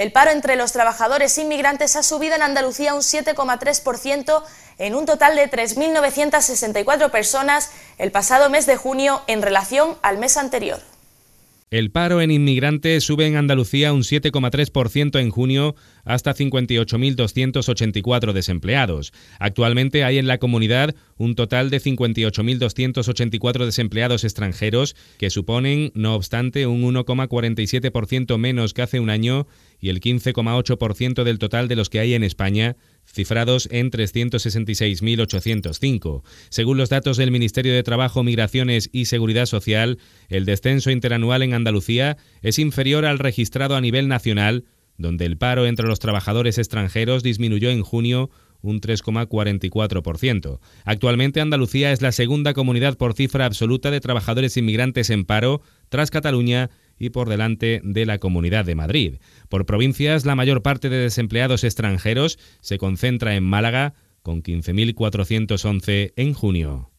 El paro entre los trabajadores inmigrantes ha subido en Andalucía un 7,3% en un total de 3.964 personas el pasado mes de junio en relación al mes anterior. El paro en inmigrantes sube en Andalucía un 7,3% en junio hasta 58.284 desempleados. Actualmente hay en la comunidad un total de 58.284 desempleados extranjeros, que suponen, no obstante, un 1,47% menos que hace un año y el 15,8% del total de los que hay en España, cifrados en 366.805. Según los datos del Ministerio de Trabajo, Migraciones y Seguridad Social, el descenso interanual en Andalucía es inferior al registrado a nivel nacional, donde el paro entre los trabajadores extranjeros disminuyó en junio un 3,44%. Actualmente Andalucía es la segunda comunidad por cifra absoluta de trabajadores inmigrantes en paro, tras Cataluña y por delante de la Comunidad de Madrid. Por provincias, la mayor parte de desempleados extranjeros se concentra en Málaga, con 15.411 en junio.